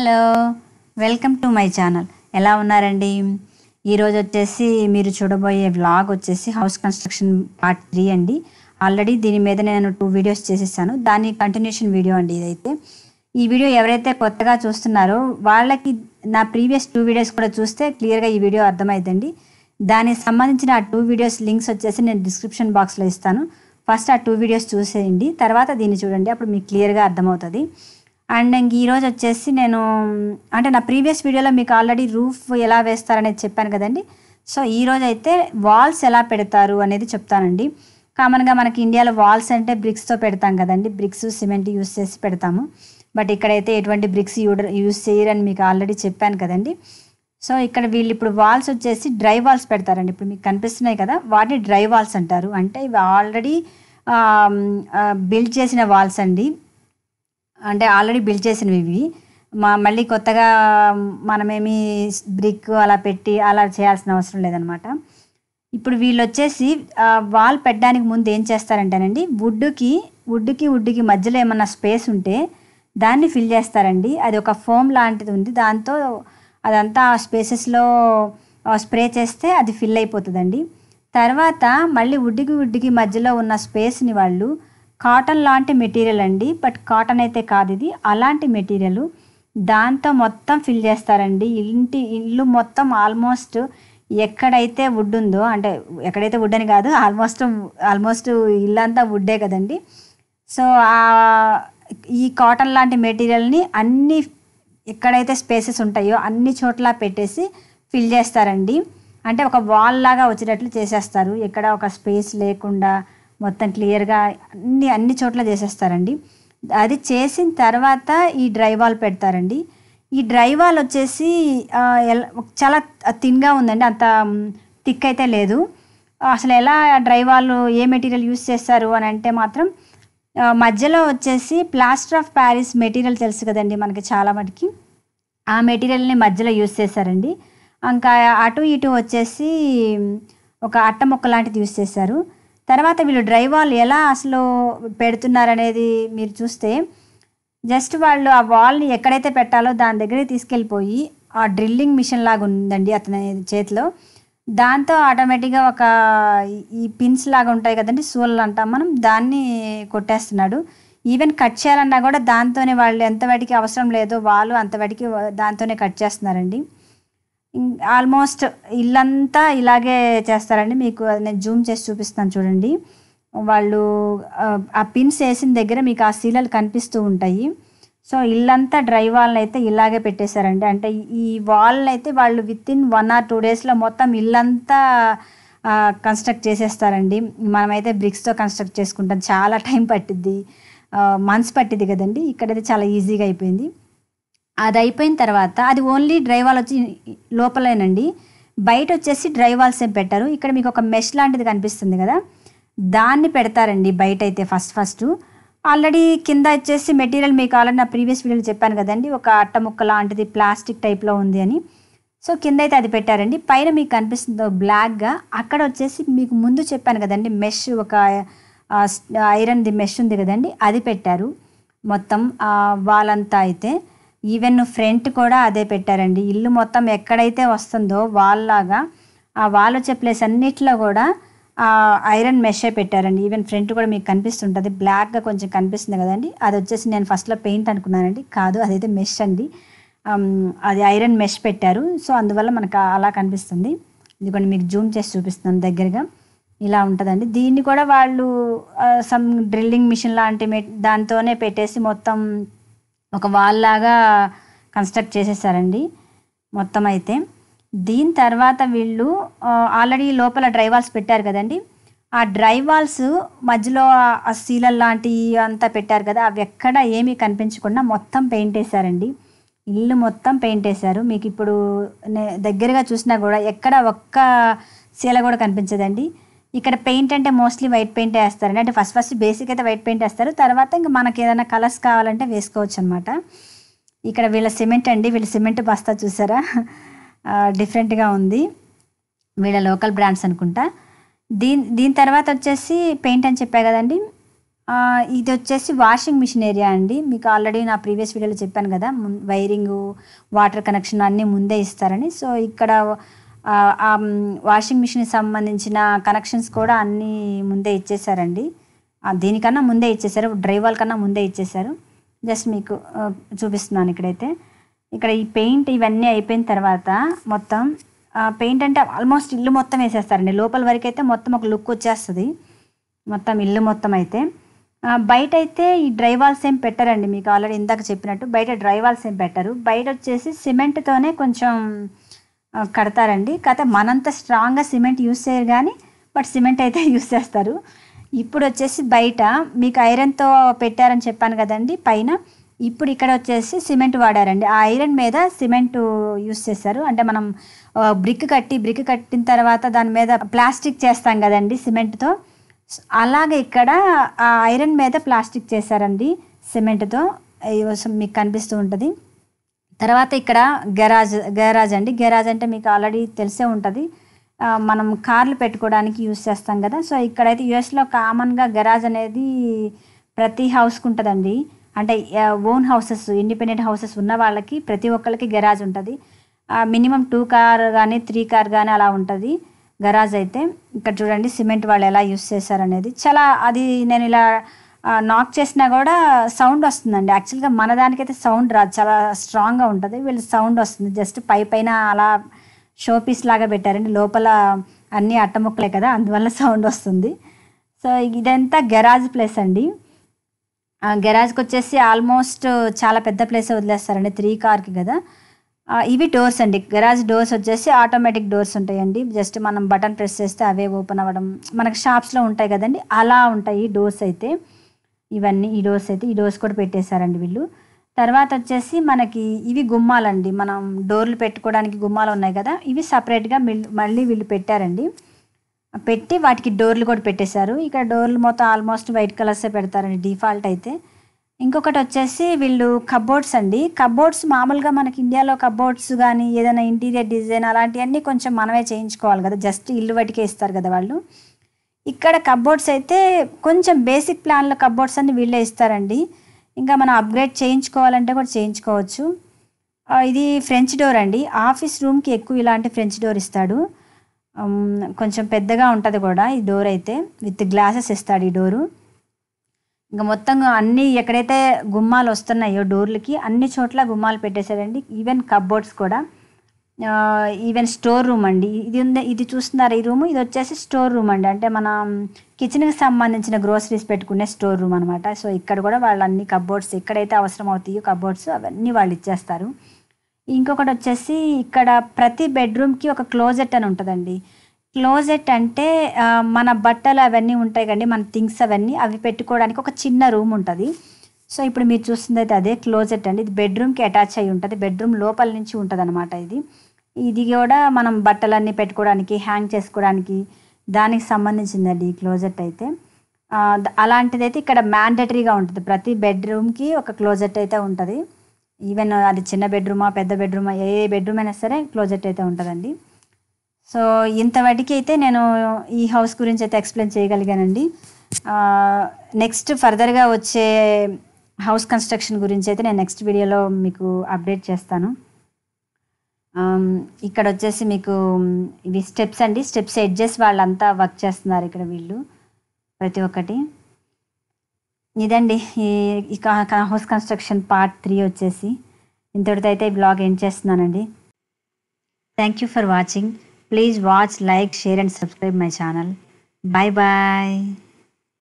hello welcome to my channel ఎలా ఉన్నారండి ఈరోజు వచ్చేసి మీరు చూడబోయే వ్లాగ్ వచ్చేసి హౌస్ కన్స్ట్రక్షన్ పార్ట్ త్రీ అండి ఆల్రెడీ దీని మీద నేను టూ వీడియోస్ చేసేసాను దాని కంటిన్యూషన్ వీడియో అండి ఇదైతే ఈ వీడియో ఎవరైతే కొత్తగా చూస్తున్నారో వాళ్ళకి నా ప్రీవియస్ టూ వీడియోస్ కూడా చూస్తే క్లియర్గా ఈ వీడియో అర్థమైందండి దానికి సంబంధించిన ఆ టూ వీడియోస్ లింక్స్ వచ్చేసి నేను డిస్క్రిప్షన్ బాక్స్లో ఇస్తాను ఫస్ట్ ఆ టూ వీడియోస్ చూసేయండి తర్వాత దీన్ని చూడండి అప్పుడు మీకు క్లియర్గా అర్థమవుతుంది అండ్ ఇంక ఈరోజు వచ్చేసి నేను అంటే నా ప్రీవియస్ వీడియోలో మీకు ఆల్రెడీ రూఫ్ ఎలా వేస్తారనేది చెప్పాను కదండి సో ఈరోజు అయితే వాల్స్ ఎలా పెడతారు అనేది చెప్తానండి కామన్గా మనకి ఇండియాలో వాల్స్ అంటే బ్రిక్స్తో పెడతాం కదండి బ్రిక్స్ సిమెంట్ యూస్ చేసి పెడతాము బట్ ఇక్కడైతే ఎటువంటి బ్రిక్స్ యూస్ చేయరని మీకు ఆల్రెడీ చెప్పాను కదండి సో ఇక్కడ వీళ్ళు ఇప్పుడు వాల్స్ వచ్చేసి డ్రై వాల్స్ పెడతారండి ఇప్పుడు మీకు కనిపిస్తున్నాయి కదా వాటిని డ్రై వాల్స్ అంటారు అంటే ఇవి ఆల్రెడీ బిల్డ్ చేసిన వాల్స్ అండి అంటే ఆల్రెడీ బిల్డ్ చేసినవి ఇవి మా మళ్ళీ కొత్తగా మనమేమి బ్రిక్ అలా పెట్టి అలా చేయాల్సిన అవసరం లేదనమాట ఇప్పుడు వీళ్ళు వచ్చేసి వాల్ పెట్టడానికి ముందు ఏం చేస్తారంటేనండి వుడ్కి వుడ్కి వుడ్కి మధ్యలో ఏమన్నా స్పేస్ ఉంటే దాన్ని ఫిల్ చేస్తారండి అది ఒక ఫోమ్ లాంటిది ఉంది దాంతో అదంతా ఆ స్పేసెస్లో స్ప్రే చేస్తే అది ఫిల్ అయిపోతుందండి తర్వాత మళ్ళీ వుడ్కి వుడ్కి మధ్యలో ఉన్న స్పేస్ని వాళ్ళు కాటన్ లాంటి మెటీరియల్ అండి బట్ కాటన్ అయితే కాదు ఇది అలాంటి మెటీరియల్ దాంతో మొత్తం ఫిల్ చేస్తారండి ఇంటి ఇల్లు మొత్తం ఆల్మోస్ట్ ఎక్కడైతే వుడ్ ఉందో అంటే ఎక్కడైతే వుడ్ అని కాదు ఆల్మోస్ట్ ఆల్మోస్ట్ ఇల్లు అంతా వుడ్డే కదండి సో ఈ కాటన్ లాంటి మెటీరియల్ని అన్ని ఎక్కడైతే స్పేసెస్ ఉంటాయో అన్ని చోట్ల పెట్టేసి ఫిల్ చేస్తారండి అంటే ఒక వాల్ లాగా వచ్చేటట్లు చేసేస్తారు ఎక్కడ ఒక స్పేస్ లేకుండా మొత్తం క్లియర్గా అన్ని అన్ని చోట్ల చేసేస్తారండి అది చేసిన తర్వాత ఈ డ్రై వాల్ పెడతారండి ఈ డ్రై వాల్ వచ్చేసి చాలా థిన్గా ఉందండి అంత థిక్ అయితే లేదు అసలు ఎలా డ్రై ఏ మెటీరియల్ యూస్ చేస్తారు అని అంటే మాత్రం మధ్యలో వచ్చేసి ప్లాస్టర్ ఆఫ్ ప్యారిస్ మెటీరియల్ తెలుసు కదండి మనకి చాలా మటుకి ఆ మెటీరియల్ని మధ్యలో యూస్ చేశారండి ఇంకా అటు ఇటు వచ్చేసి ఒక అట్ట మొక్క లాంటిది యూస్ చేశారు తర్వాత వీళ్ళు డ్రైవ్ వాల్ ఎలా అసలు పెడుతున్నారనేది మీరు చూస్తే జస్ట్ వాళ్ళు ఆ వాల్ని ఎక్కడైతే పెట్టాలో దాని దగ్గరికి తీసుకెళ్ళిపోయి ఆ డ్రిల్లింగ్ మిషన్ లాగా ఉందండి అతని చేతిలో దాంతో ఆటోమేటిక్గా ఒక ఈ పిన్స్ లాగా ఉంటాయి కదండి సూళ్ళు అంటాం మనం దాన్ని కొట్టేస్తున్నాడు ఈవెన్ కట్ చేయాలన్నా కూడా దాంతోనే వాళ్ళు ఎంతవాటికి అవసరం లేదో వాళ్ళు అంతవాటికి దాంతోనే కట్ చేస్తున్నారండి ఆల్మోస్ట్ ఇల్లంతా ఇలాగే చేస్తారండి మీకు నేను జూమ్ చేసి చూపిస్తాను చూడండి వాళ్ళు ఆ పిన్స్ వేసిన దగ్గర మీకు ఆ శీలలు కనిపిస్తూ ఉంటాయి సో ఇల్లంతా డ్రై వాల్ని అయితే ఇలాగే పెట్టేశారండి అంటే ఈ వాల్ని అయితే వాళ్ళు within one or two డేస్లో మొత్తం ఇల్లంతా కన్స్ట్రక్ట్ చేసేస్తారండి మనమైతే బ్రిక్స్తో కన్స్ట్రక్ట్ చేసుకుంటాం చాలా టైం పట్టిద్ది మంత్స్ పట్టిద్ది కదండి ఇక్కడైతే చాలా ఈజీగా అయిపోయింది అది అయిపోయిన తర్వాత అది ఓన్లీ డ్రై వాల్ వచ్చి లోపలేనండి బయట వచ్చేసి డ్రై వాల్స్ ఏం పెట్టారు ఇక్కడ మీకు ఒక మెష్ లాంటిది కనిపిస్తుంది కదా దాన్ని పెడతారండి బయట అయితే ఫస్ట్ ఫస్ట్ ఆల్రెడీ కింద వచ్చేసి మెటీరియల్ మీకు ఆల్రెడీ నా ప్రీవియస్ వీడియోలో చెప్పాను కదండి ఒక అట్ట ముక్క లాంటిది ప్లాస్టిక్ టైప్లో ఉంది అని సో కింద అయితే అది పెట్టారండి పైన మీకు కనిపిస్తుంది బ్లాక్గా అక్కడ వచ్చేసి మీకు ముందు చెప్పాను కదండి మెష్ ఒక ఐరన్ది మెష్ ఉంది కదండి అది పెట్టారు మొత్తం వాళ్ళంతా అయితే ఈవెన్ ఫ్రంట్ కూడా అదే పెట్టారండి ఇల్లు మొత్తం ఎక్కడైతే వస్తుందో వాల్ లాగా ఆ వాల్ వచ్చే ప్లేస్ అన్నిట్లో కూడా ఐరన్ మెషే పెట్టారండి ఈవెన్ ఫ్రంట్ కూడా మీకు కనిపిస్తుంటుంది బ్లాక్గా కొంచెం కనిపిస్తుంది కదండి అది వచ్చేసి నేను ఫస్ట్లో పెయింట్ అనుకున్నానండి కాదు అదైతే మెష్ అండి um, అది ఐరన్ మెష్ పెట్టారు సో అందువల్ల మనకు అలా కనిపిస్తుంది ఇదిగోండి మీకు జూమ్ చేసి చూపిస్తున్నాను దగ్గరగా ఇలా ఉంటుందండి దీన్ని కూడా వాళ్ళు సమ్ డ్రిల్లింగ్ మిషన్ లాంటి దాంతోనే పెట్టేసి మొత్తం ఒక వాల్లాగా లాగా కన్స్ట్రక్ట్ చేసేసారండి మొత్తం అయితే దీని తర్వాత వీళ్ళు ఆల్రెడీ లోపల డ్రై వాల్స్ పెట్టారు కదండి ఆ డ్రై వాల్స్ మధ్యలో ఆ సీలర్ లాంటివి అంతా పెట్టారు కదా అవి ఎక్కడ ఏమీ కనిపించకుండా మొత్తం పెయింట్ వేశారండి ఇల్లు మొత్తం పెయింట్ వేశారు మీకు ఇప్పుడు దగ్గరగా చూసినా కూడా ఎక్కడ ఒక్క శీల కూడా కనిపించదండి ఇక్కడ పెయింట్ అంటే మోస్ట్లీ వైట్ పెయింట్ వేస్తారండి అంటే ఫస్ట్ ఫస్ట్ బేసిక్ అయితే వైట్ పెయింట్ వేస్తారు తర్వాత ఇంకా మనకి ఏదైనా కలర్స్ కావాలంటే వేసుకోవచ్చు అనమాట ఇక్కడ వీళ్ళ సిమెంట్ అండి వీళ్ళ సిమెంట్ బస్తా చూసారా డిఫరెంట్గా ఉంది వీళ్ళ లోకల్ బ్రాండ్స్ అనుకుంటా దీని దీని తర్వాత వచ్చేసి పెయింట్ అని చెప్పా కదండి ఇది వచ్చేసి వాషింగ్ మిషన్ ఏరియా అండి మీకు ఆల్రెడీ నా ప్రీవియస్ వీడియోలో చెప్పాను కదా వైరింగ్ వాటర్ కనెక్షన్ అన్నీ ముందే ఇస్తారని సో ఇక్కడ వాషింగ్ మిషన్కి సంబంధించిన కనెక్షన్స్ కూడా అన్నీ ముందే ఇచ్చేసారండి దీనికన్నా ముందే ఇచ్చేసారు డ్రైవర్ కన్నా ముందే ఇచ్చేసారు జస్ట్ మీకు చూపిస్తున్నాను ఇక్కడైతే ఇక్కడ ఈ పెయింట్ ఇవన్నీ అయిపోయిన తర్వాత మొత్తం పెయింట్ అంటే ఆల్మోస్ట్ ఇల్లు మొత్తం వేసేస్తారండి లోపల వరకు అయితే మొత్తం ఒక లుక్ వచ్చేస్తుంది మొత్తం ఇల్లు మొత్తం అయితే బయట అయితే ఈ డ్రై వాల్స్ ఏం పెట్టరండి మీకు ఆల్రెడీ ఇందాక చెప్పినట్టు బయట డ్రై వాల్స్ ఏం పెట్టారు బయట వచ్చేసి సిమెంట్తోనే కొంచెం కడతారండి కాకపోతే మనంత స్ట్రాంగ్గా సిమెంట్ యూస్ చేయరు కానీ బట్ సిమెంట్ అయితే యూస్ చేస్తారు ఇప్పుడు వచ్చేసి బయట మీకు ఐరన్తో పెట్టారని చెప్పాను కదండి పైన ఇప్పుడు ఇక్కడ వచ్చేసి సిమెంట్ వాడారండి ఆ ఐరన్ మీద సిమెంట్ యూస్ చేస్తారు అంటే మనం బ్రిక్ కట్టి బ్రిక్ కట్టిన తర్వాత దాని మీద ప్లాస్టిక్ చేస్తాం కదండి సిమెంట్తో అలాగే ఇక్కడ ఆ ఐరన్ మీద ప్లాస్టిక్ చేశారండి సిమెంట్తో మీకు కనిపిస్తూ ఉంటుంది తర్వాత ఇక్కడ గెరాజ్ గెరాజ్ అండి గెరాజ్ అంటే మీకు ఆల్రెడీ తెలిసే ఉంటుంది మనం కార్లు పెట్టుకోవడానికి యూస్ చేస్తాం కదా సో ఇక్కడైతే యుఎస్లో కామన్గా గెరాజ్ అనేది ప్రతి హౌస్కి ఉంటుందండి అంటే ఓన్ హౌసెస్ ఇండిపెండెంట్ హౌసెస్ ఉన్న వాళ్ళకి ప్రతి ఒక్కరికి గెరాజ్ ఉంటుంది మినిమం టూ కార్ కానీ త్రీ కార్ కానీ అలా ఉంటుంది గరాజ్ అయితే ఇక్కడ చూడండి సిమెంట్ వాళ్ళు ఎలా యూస్ చేశారనేది చాలా అది నేను ఇలా నాక్ చేసినా కూడా సౌండ్ వస్తుందండి యాక్చువల్గా మన దానికైతే సౌండ్ రాదు చాలా స్ట్రాంగ్గా ఉంటుంది వీళ్ళు సౌండ్ వస్తుంది జస్ట్ పై పైన అలా షో పీస్ లాగా పెట్టారండి లోపల అన్ని అట్టముక్కలే కదా అందువల్ల సౌండ్ వస్తుంది సో ఇదంతా గెరాజ్ ప్లేస్ అండి గెరాజ్కి వచ్చేసి ఆల్మోస్ట్ చాలా పెద్ద ప్లేస్ వదిలేస్తారండి త్రీ కార్కి కదా ఇవి డోర్స్ అండి గెరాజ్ డోర్స్ వచ్చేసి ఆటోమేటిక్ డోర్స్ ఉంటాయండి జస్ట్ మనం బటన్ ప్రెస్ చేస్తే అవే ఓపెన్ అవ్వడం మనకు షాప్స్లో ఉంటాయి కదండి అలా ఉంటాయి డోర్స్ అయితే ఇవన్నీ ఈ డోస్ అయితే ఈ డోస్ కూడా పెట్టేశారండి వీళ్ళు తర్వాత వచ్చేసి మనకి ఇవి గుమ్మాలండి మనం డోర్లు పెట్టుకోవడానికి గుమ్మాలు ఉన్నాయి కదా ఇవి సపరేట్గా మళ్ళీ వీళ్ళు పెట్టారండి పెట్టి వాటికి డోర్లు కూడా పెట్టేశారు ఇక్కడ డోర్లు మొత్తం ఆల్మోస్ట్ వైట్ కలర్సే పెడతారండి డిఫాల్ట్ అయితే ఇంకొకటి వచ్చేసి వీళ్ళు కబోర్డ్స్ అండి కబోర్డ్స్ మామూలుగా మనకి ఇండియాలో కబోర్డ్స్ కానీ ఏదైనా ఇంటీరియర్ డిజైన్ అలాంటివన్నీ కొంచెం మనమే చేయించుకోవాలి కదా జస్ట్ ఇల్లు వాటికి ఇస్తారు కదా వాళ్ళు ఇక్కడ కబోర్డ్స్ అయితే కొంచెం బేసిక్ ప్లాన్లో కబోర్డ్స్ అన్ని వీళ్ళే ఇస్తారండి ఇంకా మనం అప్గ్రేడ్ చేయించుకోవాలంటే కూడా చేయించుకోవచ్చు ఇది ఫ్రెంచ్ డోర్ అండి ఆఫీస్ రూమ్కి ఎక్కువ ఇలాంటి ఫ్రెంచ్ డోర్ ఇస్తాడు కొంచెం పెద్దగా ఉంటుంది కూడా ఈ డోర్ అయితే విత్ గ్లాసెస్ ఇస్తాడు ఈ డోరు ఇంకా మొత్తం అన్ని ఎక్కడైతే గుమ్మాలు వస్తున్నాయో డోర్లకి అన్ని చోట్ల గుమ్మాలు పెట్టేశారండి ఈవెన్ కబ్బోర్డ్స్ కూడా ఈవెన్ స్టోర్ రూమ్ అండి ఇది ఉంది ఇది చూస్తున్నారు ఈ రూమ్ ఇది వచ్చేసి స్టోర్ రూమ్ అండి అంటే మనం కిచెన్కి సంబంధించిన గ్రోసరీస్ పెట్టుకునే స్టోర్ రూమ్ అనమాట సో ఇక్కడ కూడా వాళ్ళు అన్ని కబోర్డ్స్ ఎక్కడైతే అవసరం అవుతాయో కబోర్డ్స్ అవన్నీ వాళ్ళు ఇచ్చేస్తారు ఇంకొకటి వచ్చేసి ఇక్కడ ప్రతి బెడ్రూమ్కి ఒక క్లోజెట్ అని ఉంటుందండి క్లోజెట్ అంటే మన బట్టలు అవన్నీ ఉంటాయి కండి మన థింగ్స్ అవన్నీ అవి పెట్టుకోవడానికి ఒక చిన్న రూమ్ ఉంటుంది సో ఇప్పుడు మీరు చూస్తుంది అయితే అదే క్లోజెట్ అండి ఇది బెడ్రూమ్కి అటాచ్ అయి ఉంటుంది బెడ్రూమ్ లోపల నుంచి ఉంటుంది అనమాట ఇది ఇది కూడా మనం బట్టలన్నీ పెట్టుకోవడానికి హ్యాంగ్ చేసుకోవడానికి దానికి సంబంధించిందండి ఈ క్లోజెట్ అయితే అలాంటిది అయితే ఇక్కడ మ్యాండటరీగా ఉంటుంది ప్రతి బెడ్రూమ్కి ఒక క్లోజెట్ అయితే ఉంటుంది ఈవెన్ అది చిన్న బెడ్రూమా పెద్ద బెడ్రూమా ఏ బెడ్రూమ్ అయినా సరే క్లోజెట్ అయితే ఉంటుందండి సో ఇంతవరకు అయితే నేను ఈ హౌస్ గురించి అయితే ఎక్స్ప్లెయిన్ చేయగలిగానండి నెక్స్ట్ ఫర్దర్గా వచ్చే హౌస్ కన్స్ట్రక్షన్ గురించి అయితే నేను నెక్స్ట్ వీడియోలో మీకు అప్డేట్ చేస్తాను ఇక్కడ వచ్చేసి మీకు ఇవి స్టెప్స్ అండి స్టెప్స్ ఎడ్జెస్ వాళ్ళంతా వర్క్ చేస్తున్నారు ఇక్కడ వీళ్ళు ప్రతి ఒక్కటి ఇదండి ఈ హౌస్ కన్స్ట్రక్షన్ పార్ట్ త్రీ వచ్చేసి ఇంతటితో అయితే బ్లాగ్ ఎండ్ చేస్తున్నానండి thank you for watching please watch like share and subscribe my channel bye bye